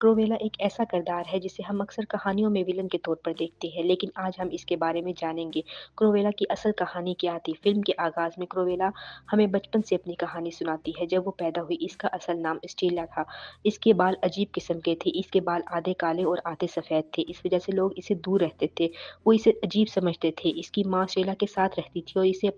क्रोवेला एक ऐसा किरदार है जिसे हम अक्सर कहानियों में विलन के तौर पर देखते हैं लेकिन आज हम इसके बारे में जानेंगे क्रोवेला की असल कहानी क्या थी फिल्म के आगाज में क्रोवेला हमें बचपन से अपनी कहानी सुनाती है जब वो पैदा हुई इसका असल नाम स्टीला था इसके बाल अजीब किस्म के थे इसके बाल आधे काले और आधे सफ़ेद थे इस वजह से लोग इसे दूर रहते थे वो इसे अजीब समझते थे इसकी माँ स्टेला के साथ रहती थी और इसे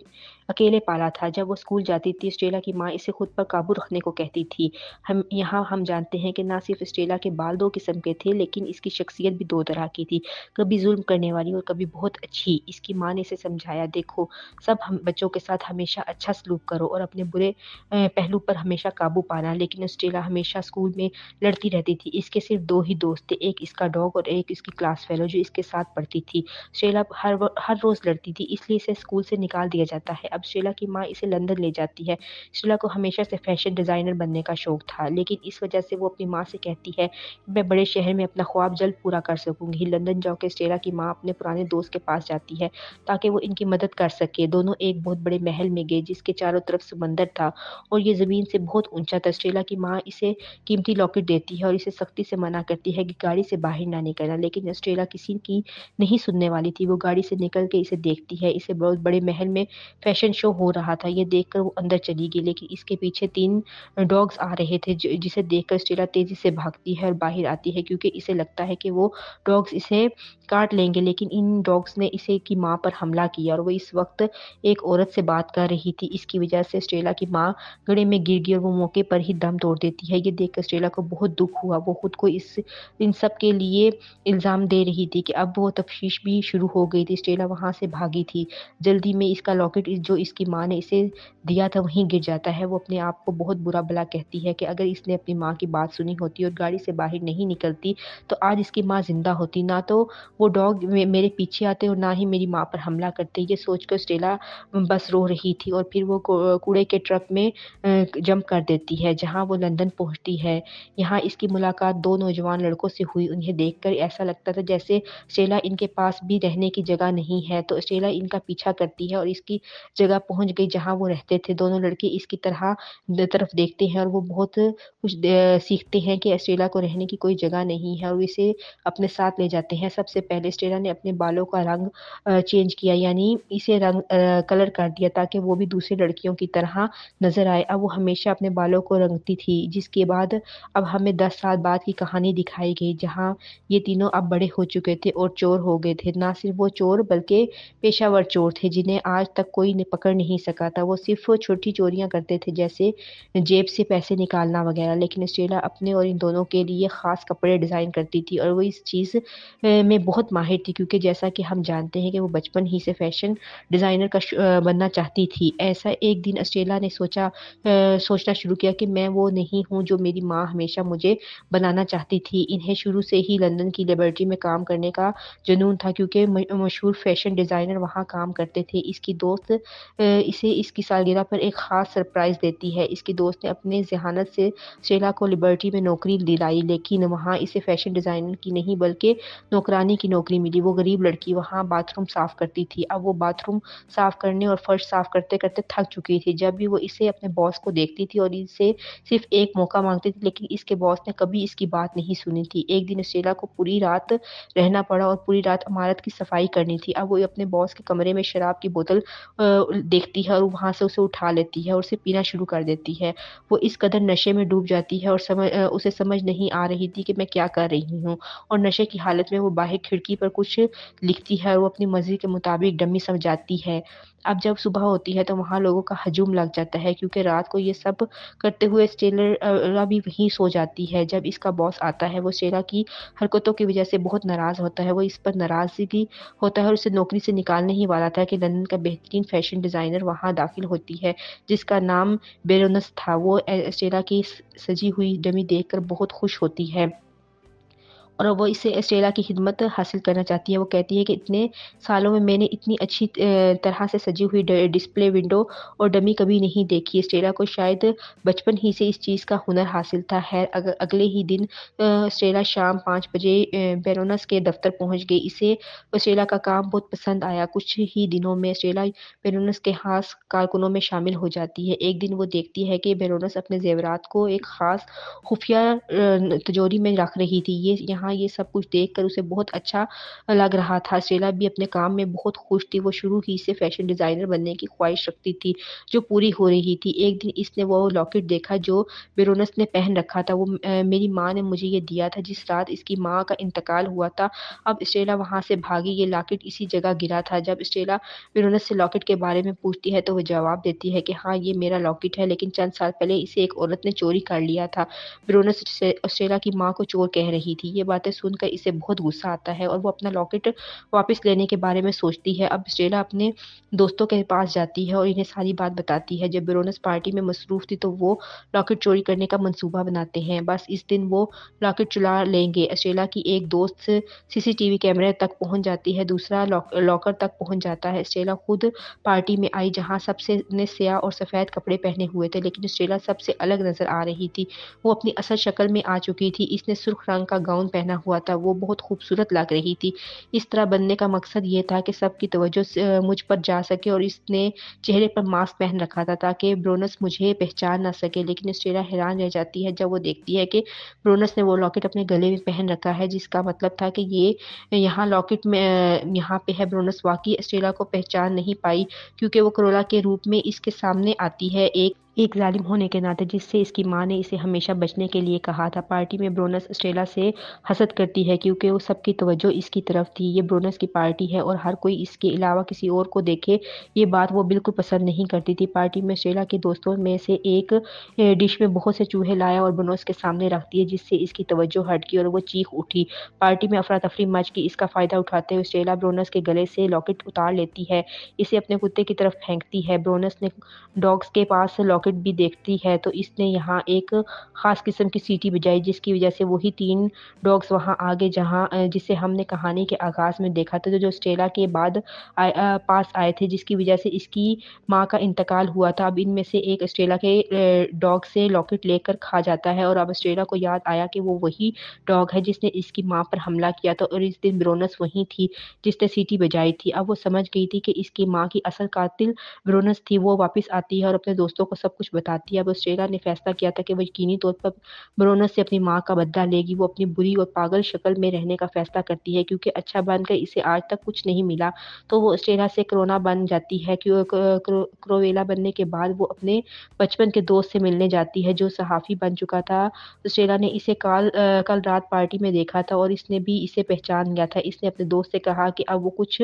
अकेले पाला था जब वो स्कूल जाती थी स्टेला की माँ इसे खुद पर काबू रखने को कहती थी हम यहाँ हम जानते हैं कि ना सिर्फ स्टेला के इसके बाल दो किस्म के थे लेकिन इसकी शख्सियत भी दो तरह की थी कभी जुल्म करने वाली और कभी बहुत अच्छी इसकी माँ ने इसे समझाया देखो सब हम बच्चों के साथ हमेशा अच्छा सलूक करो और अपने बुरे पहलू पर हमेशा काबू पाना लेकिन ऑस्ट्रेला हमेशा स्कूल में लड़ती रहती थी इसके सिर्फ दो ही दोस्त थे एक इसका डॉग और एक इसकी क्लास फेलो जो इसके साथ पढ़ती थी स्ट्रेला हर हर रोज़ लड़ती थी इसलिए इसे स्कूल से निकाल दिया जाता है अब स्ट्रेला की माँ इसे लंदन ले जाती है स्ट्रेला को हमेशा से फैशन डिज़ाइनर बनने का शौक था लेकिन इस वजह से वो अपनी माँ से कहती है मैं बड़े शहर में अपना ख्वाब जल्द पूरा कर सकूंगी लंदन जाकर स्टेला की माँ अपने पुराने दोस्त के पास जाती है ताकि वो इनकी मदद कर सके दोनों एक बहुत बड़े महल में गए जिसके चारों तरफ समंदर था और ये ज़मीन से बहुत ऊंचा था स्टेला की माँ इसे कीमती लॉकेट देती है और इसे सख्ती से मना करती है कि गाड़ी से बाहर ना निकलना लेकिन स्टेला किसी की नहीं सुनने वाली थी वो गाड़ी से निकल के इसे देखती है इसे बहुत बड़े महल में फैशन शो हो रहा था यह देख वो अंदर चली गई लेकिन इसके पीछे तीन डॉग्स आ रहे थे जिसे देखकर स्टेला तेज़ी से भागती है कर बाहर आती है क्योंकि इसे लगता है कि वो डॉग्स इसे काट लेंगे लेकिन इन डॉग्स ने इसे की माँ पर हमला किया और वो इस वक्त एक औरत से बात कर रही थी इसकी वजह से स्टेला की माँ गड़े में गिर गई और वो मौके पर ही दम तोड़ देती है ये देखकर स्टेला को बहुत दुख हुआ वो खुद को इस इन सब के लिए इल्ज़ाम दे रही थी कि अब वो तफ्तीश भी शुरू हो गई थी स्टेला वहाँ से भागी थी जल्दी में इसका लॉकेट जो इसकी माँ ने इसे दिया था वहीं गिर जाता है वो अपने आप को बहुत बुरा भला कहती है कि अगर इसने अपनी माँ की बात सुनी होती और गाड़ी से बाहर नहीं निकलती तो आज इसकी माँ ज़िंदा होती ना तो वो डॉग मेरे पीछे आते और ना ही मेरी माँ पर हमला करते ये सोच कर स्टेला बस रो रही थी और फिर वो कूड़े के ट्रक में जंप कर देती है जहाँ वो लंदन पहुँचती है यहाँ इसकी मुलाकात दो नौजवान लड़कों से हुई उन्हें देखकर ऐसा लगता था जैसे स्टेला इनके पास भी रहने की जगह नहीं है तो स्टेला इनका पीछा करती है और इसकी जगह पहुँच गई जहाँ वो रहते थे दोनों लड़के इसकी तरह तरफ देखते हैं और वो बहुत कुछ सीखते हैं कि स्टेला को रह रहने की कोई जगह नहीं है और इसे अपने साथ ले जाते हैं सबसे पहले स्टेला ने अपने बालों का रंग चेंज किया यानी इसे रंग कलर कर दिया ताकि वो भी दूसरी लड़कियों की तरह नज़र आए अब वो हमेशा अपने बालों को रंगती थी जिसके बाद अब हमें दस साल बाद की कहानी दिखाई गई जहाँ ये तीनों अब बड़े हो चुके थे और चोर हो गए थे ना सिर्फ वो चोर बल्कि पेशावर चोर थे जिन्हें आज तक कोई पकड़ नहीं सका था वो सिर्फ छोटी चोरियां करते थे जैसे जेब से पैसे निकालना वगैरह लेकिन स्टेला अपने और इन दोनों के लिए लिए ख़ास कपड़े डिज़ाइन करती थी और वो इस चीज़ में बहुत माहिर थी क्योंकि जैसा कि हम जानते हैं कि वो बचपन ही से फैशन डिज़ाइनर का बनना चाहती थी ऐसा एक दिन अस्टेला ने सोचा सोचना शुरू किया कि मैं वो नहीं हूँ जो मेरी माँ हमेशा मुझे बनाना चाहती थी इन्हें शुरू से ही लंदन की लेबोरेटरी में काम करने का जुनून था क्योंकि मशहूर फैशन डिज़ाइनर वहाँ काम करते थे इसकी दोस्त इसे इसकी सालगिरह पर एक ख़ास सरप्राइज़ देती है इसकी दोस्त ने अपने जहानत से शेला को लिबर्टी में नौकरी दिलाई आई लेकिन वहाँ इसे फैशन डिज़ाइनर की नहीं बल्कि नौकरानी की नौकरी मिली वो गरीब लड़की वहाँ बाथरूम साफ़ करती थी अब वो बाथरूम साफ़ करने और फर्श साफ़ करते करते थक चुकी थी जब भी वो इसे अपने बॉस को देखती थी और इसे सिर्फ एक मौका मांगती थी लेकिन इसके बॉस ने कभी इसकी बात नहीं सुनी थी एक दिन स्टेला को पूरी रात रहना पड़ा और पूरी रात इमारत की सफाई करनी थी अब वो अपने बॉस के कमरे में शराब की बोतल देखती है और वहाँ से उसे उठा लेती है और उसे पीना शुरू कर देती है वो इस कदर नशे में डूब जाती है और समझ उसे समझ नहीं नहीं आ रही थी कि मैं क्या कर रही हूँ और नशे की हालत में वो बाहर खिड़की पर कुछ लिखती है और वो अपनी मर्ज़ी के मुताबिक डमी समझाती है अब जब सुबह होती है तो वहाँ लोगों का हजूम लग जाता है क्योंकि रात को ये सब करते हुए स्टेलर भी वहीं सो जाती है जब इसका बॉस आता है वो स्टेला की हरकतों की वजह से बहुत नाराज़ होता है वो इस पर नाराज़गी होता है और उसे नौकरी से निकालने ही वाला था कि लंदन का बेहतरीन फैशन डिज़ाइनर वहाँ दाखिल होती है जिसका नाम बेरोनस था वो स्टेला की सजी हुई डमी देख बहुत खुश होती है और वो इसे एस्टेला की खिदमत हासिल करना चाहती है वो कहती है कि इतने सालों में मैंने इतनी अच्छी तरह से सजी हुई डिस्प्ले विंडो और डमी कभी नहीं देखी एस्टेला को शायद बचपन ही से इस चीज़ का हुनर हासिल था है अग, अगले ही दिन एस्टेला शाम पाँच बजे बेरोनस के दफ्तर पहुँच गई इसे एस्टेला का काम बहुत पसंद आया कुछ ही दिनों में एस्टेला बेरोनस के खास कारकुनों में शामिल हो जाती है एक दिन वो देखती है कि बेरोनस अपने जेवरात को एक ख़ास खुफिया तजोरी में रख रही थी ये यहाँ यहाँ ये सब कुछ देख कर उसे बहुत अच्छा लग रहा था स्टेला भी अपने काम में बहुत खुश थी वो शुरू ही से फैशन डिज़ाइनर बनने की ख्वाहिश रखती थी जो पूरी हो रही थी एक दिन इसने वो लॉकेट देखा जो बेरोनस ने पहन रखा था वो मेरी माँ ने मुझे ये दिया था जिस रात इसकी माँ का इंतकाल हुआ था अब स्टेला वहाँ से भागी ये लॉकेट इसी जगह गिरा था जब स्टेला बेरोनस से लॉकेट के बारे में पूछती है तो वह जवाब देती है कि हाँ ये मेरा लॉकेट है लेकिन चंद साल पहले इसे एक औरत ने चोरी कर लिया था बेरोनस स्टेला की माँ को चोर कह रही थी ये बात बातें सुनकर इसे बहुत गुस्सा आता है और वो अपना लॉकेट वापस लेने के बारे में सोचती है अब स्टेला अपने दोस्तों के पास जाती है और इन्हें सारी बात बताती है जब बेरोनस पार्टी में मसरूफ़ थी तो वो लॉकेट चोरी करने का मनसूबा बनाते हैं बस इस दिन वो लॉकेट चुला लेंगे स्टेला की एक दोस्त सीसीटीवी कैमरे तक पहुंच जाती है दूसरा लॉकर तक पहुंच जाता है स्टेला खुद पार्टी में आई जहां सबसे ने स्याह और सफ़ेद कपड़े पहने हुए थे लेकिन स्टेला सबसे अलग नज़र आ रही थी वो अपनी असल शक्ल में आ चुकी थी इसने सुर्ख रंग का गाउन पहना पहना हुआ था वो बहुत खूबसूरत लग रही थी इस तरह बनने का मकसद ये था कि सबकी तवज्जो मुझ पर जा सके और इसने चेहरे पर मास्क पहन रखा था ताकि ब्रोनस मुझे पहचान ना सके लेकिन स्टेला हैरान रह जाती है जब वो देखती है कि ब्रोनस ने वो लॉकेट अपने गले में पहन रखा है जिसका मतलब था कि ये यहाँ लॉकेट में यहाँ पे है ब्रोनस वाकई स्टेला को पहचान नहीं पाई क्योंकि वो करोला के रूप में इसके सामने आती है एक एक जालिम होने के नाते जिससे इसकी माँ ने इसे हमेशा बचने के लिए कहा था पार्टी में ब्रोनस स्टेला से हसद करती है क्योंकि वो सबकी तवज्जो इसकी तरफ थी ये ब्रोनस की पार्टी है और हर कोई इसके अलावा किसी और को देखे ये बात वो बिल्कुल पसंद नहीं करती थी पार्टी में स्टेला के दोस्तों में से एक डिश में बहुत से चूहे लाया और ब्रोनस के सामने रख दिए जिससे इसकी तवज्जो हट गई और वो चीख उठी पार्टी में अफरा तफरी मच की इसका फ़ायदा उठाते हुए स्टेला ब्रोनस के गले से लॉकेट उतार लेती है इसे अपने कुत्ते की तरफ फेंकती है ब्रोनस ने डॉग्स के पास लॉकेट रॉकेट भी देखती है तो इसने यहाँ एक ख़ास किस्म की सीटी बजाई जिसकी वजह से वही तीन डॉग्स वहाँ आगे जहाँ जिसे हमने कहानी के आगाज़ में देखा था तो जो स्टेला के बाद आ, पास आए थे जिसकी वजह से इसकी माँ का इंतकाल हुआ था अब इनमें से एक स्टेला के डॉग से लॉकेट लेकर खा जाता है और अब स्टेला को याद आया कि वो वही डॉग है जिसने इसकी माँ पर हमला किया था और इस दिन ब्रोनस वहीं थी जिसने सीटी बजाई थी अब वो समझ गई थी कि इसकी माँ की असल कातिल ब्रोनस थी वो वापस आती है और अपने दोस्तों को सब सब कुछ बताती है अब ऑस्ट्रेलिया ने फैसला किया था कि वो यकीनी तौर पर ब्रोनस से अपनी माँ का बदला लेगी वो अपनी बुरी और पागल शक्ल में रहने का फैसला करती है क्योंकि अच्छा बनकर इसे आज तक कुछ नहीं मिला तो वो ऑस्ट्रेलिया से करोना बन जाती है क्यों क्रोवेला बनने के बाद वो अपने बचपन के दोस्त से मिलने जाती है जो सहाफ़ी बन चुका था ऑस्ट्रेलिया ने इसे कल कल रात पार्टी में देखा था और इसने भी इसे पहचान गया था इसने अपने दोस्त से कहा कि अब वो कुछ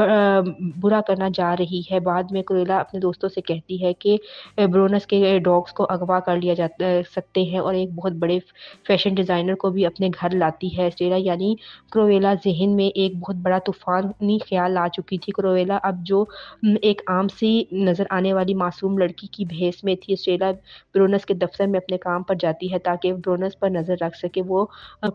बुरा करना जा रही है बाद में क्रोवेला अपने दोस्तों से कहती है कि ब्रो ओनर्स के डॉग्स eh, को अगवा कर लिया जा eh, सकते हैं और एक बहुत बड़े फैशन डिज़ाइनर को भी अपने घर लाती है स्टेला यानी क्रोवेला जहन में एक बहुत बड़ा तूफ़ानी ख्याल आ चुकी थी क्रोवेला अब जो एक आम सी नज़र आने वाली मासूम लड़की की भेस में थी स्टेला ब्रोनस के दफ्तर में अपने काम पर जाती है ताकि ब्रोनस पर नज़र रख सके वो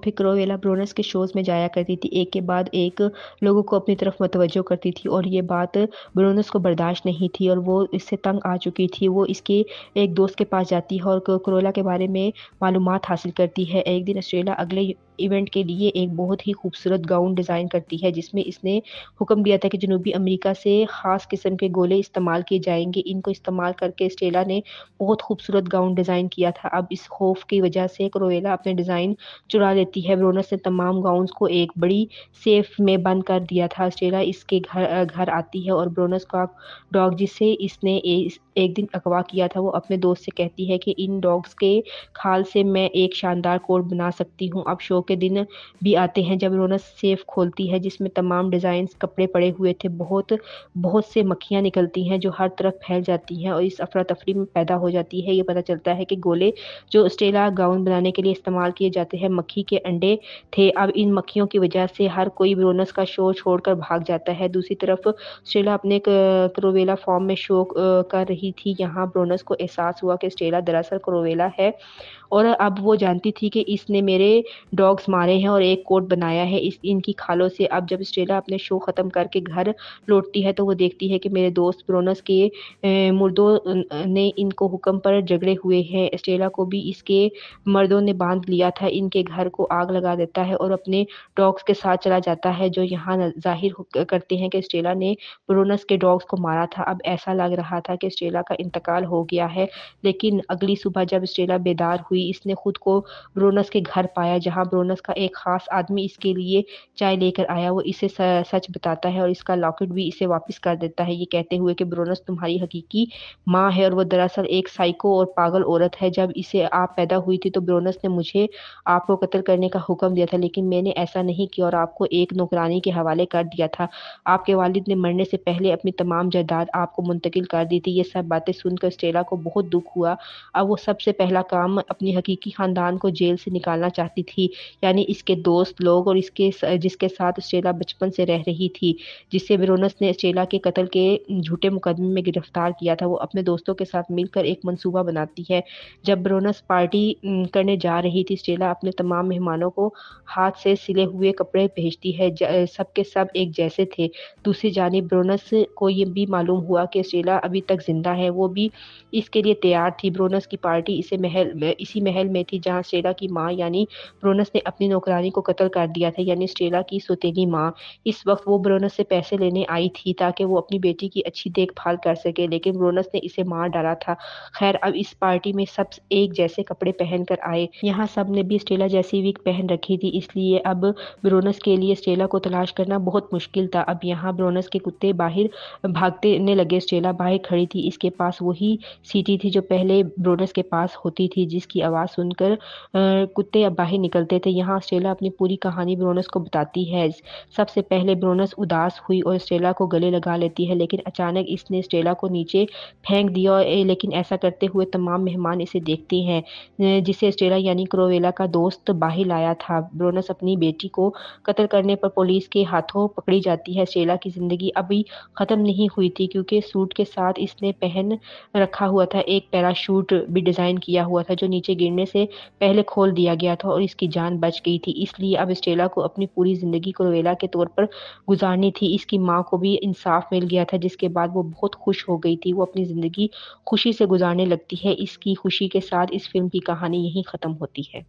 फिर क्रोवेला ब्रोनस के शोज़ में जाया करती थी एक के बाद एक लोगों को अपनी तरफ मतवजो करती थी और ये बात ब्रोनस को बर्दाश्त नहीं थी और वो इससे तंग आ चुकी थी वो इसके एक दोस्त के पास जाती है और क्रोला के बारे में मालूम हासिल करती है एक दिन ऑस्ट्रेलिया अगले इवेंट के लिए एक बहुत ही खूबसूरत गाउन डिज़ाइन करती है जिसमें इसने हुक्म दिया था कि जनूबी अमेरिका से ख़ास किस्म के गोले इस्तेमाल किए जाएंगे इनको इस्तेमाल करके स्टेला ने बहुत खूबसूरत गाउन डिज़ाइन किया था अब इस खौफ की वजह से क्रोएला अपने डिज़ाइन चुरा लेती है ब्रोनस ने तमाम गाउन को एक बड़ी सेफ में बंद कर दिया था स्टेला इसके घर घर आती है और ब्रोनस का डॉग जिसे इसने ए, एक दिन अगवा किया था वो अपने दोस्त से कहती है कि इन डॉग्स के खाल से मैं एक शानदार कोट बना सकती हूँ अब शो के दिन भी आते हैं जब रोना सेफ खोलती है जिसमें तमाम डिजाइन कपड़े पड़े हुए थे बहुत बहुत से मक्खियाँ निकलती हैं जो हर तरफ फैल जाती हैं और इस अफरा तफरी में पैदा हो जाती है ये पता चलता है कि गोले जो स्टेला गाउन बनाने के लिए इस्तेमाल किए जाते हैं मक्खी के अंडे थे अब इन मक्खियों की वजह से हर कोई रोनस का शो छोड़कर भाग जाता है दूसरी तरफ स्टेला अपने क्रोवेला फॉर्म में शो कर रही थी यहाँ ब्रोनस को एहसास हुआ कि स्टेला दरअसल क्रोवेला है और अब वो जानती थी कि इसने मेरे डॉग्स मारे हैं और एक कोट बनाया है इस इनकी खालों से अब जब स्टेला अपने शो ख़त्म करके घर लौटती है तो वो देखती है कि मेरे दोस्त ब्रोनस के मुर्दों ने इनको हुक्म पर झगड़े हुए हैं स्टेला को भी इसके मर्दों ने बांध लिया था इनके घर को आग लगा देता है और अपने डॉग्स के साथ चला जाता है जो यहाँ जाहिर करते हैं कि स्टेला ने ब्रोनस के डॉग्स को मारा था अब ऐसा लग रहा था कि स्टेला का इंतकाल हो गया है लेकिन अगली सुबह जब स्टेला बेदार हुई हुई इसने खुद को ब्रोनस के घर पाया जहां ब्रोनस का एक खास आदमी इसके लिए चाय लेकर आया वो इसे सच बताता है और इसका लॉकेट भी इसे वापस कर देता है ये कहते हुए कि ब्रोनस तुम्हारी हकीकी माँ है और वो दरअसल एक साइको और पागल औरत है जब इसे आप पैदा हुई थी तो ब्रोनस ने मुझे आपको कत्ल करने का हुक्म दिया था लेकिन मैंने ऐसा नहीं किया और आपको एक नौकरानी के हवाले कर दिया था आपके वालिद ने मरने से पहले अपनी तमाम जायदाद आपको मुंतकिल कर दी थी ये सब बातें सुनकर स्टेला को बहुत दुख हुआ अब वो सबसे पहला काम अपने अपने हकीकी ख़ानदान को जेल से निकालना चाहती थी यानी इसके दोस्त लोग और इसके जिसके साथ स्टेला बचपन से रह रही थी जिससे ब्रोनस ने स्टेला के कत्ल के झूठे मुकदमे में गिरफ्तार किया था वो अपने दोस्तों के साथ मिलकर एक मनसूबा बनाती है जब ब्रोनस पार्टी करने जा रही थी स्टेला अपने तमाम मेहमानों को हाथ से सिले हुए कपड़े भेजती है सबके सब एक जैसे थे दूसरी जानब ब्रोनस को ये भी मालूम हुआ कि स्टेला अभी तक ज़िंदा है वो भी इसके लिए तैयार थी ब्रोनस की पार्टी इसे महल इसी इसी महल में थी जहाँ स्टेला की माँ यानी ब्रोनस ने अपनी नौकरानी को कत्ल कर दिया था यानी स्टेला की सोतेली माँ इस वक्त वो ब्रोनस से पैसे लेने आई थी ताकि वो अपनी बेटी की अच्छी देखभाल कर सके लेकिन ब्रोनस ने इसे मार डाला था खैर अब इस पार्टी में सब एक जैसे कपड़े पहन कर आए यहाँ सब ने भी स्टेला जैसी विक पहन रखी थी इसलिए अब ब्रोनस के लिए स्टेला को तलाश करना बहुत मुश्किल था अब यहाँ ब्रोनस के कुत्ते बाहर भागते ने लगे स्टेला बाहर खड़ी थी इसके पास वही सीटी थी जो पहले ब्रोनस के पास होती थी जिसकी आवाज़ सुनकर कुत्ते अब बाहर निकलते थे यहाँ ऑस्ट्रेला अपनी पूरी कहानी ब्रोनस को बताती है सबसे पहले ब्रोनस उदास हुई और ऑस्ट्रेला को गले लगा लेती है लेकिन अचानक इसने ऑस्ट्रेला को नीचे फेंक दिया लेकिन ऐसा करते हुए तमाम मेहमान इसे देखते हैं जिसे ऑस्ट्रेला यानी क्रोवेला का दोस्त बाहर लाया था ब्रोनस अपनी बेटी को कत्ल करने पर पुलिस के हाथों पकड़ी जाती है ऑस्ट्रेला की ज़िंदगी अभी ख़त्म नहीं हुई थी क्योंकि सूट के साथ इसने पहन रखा हुआ था एक पैराशूट भी डिज़ाइन किया हुआ था जो नीचे से गिरने से पहले खोल दिया गया था और इसकी जान बच गई थी इसलिए अब स्टेला को अपनी पूरी ज़िंदगी को के तौर पर गुजारनी थी इसकी माँ को भी इंसाफ मिल गया था जिसके बाद वो बहुत खुश हो गई थी वो अपनी ज़िंदगी खुशी से गुजारने लगती है इसकी खुशी के साथ इस फिल्म की कहानी यहीं ख़त्म होती है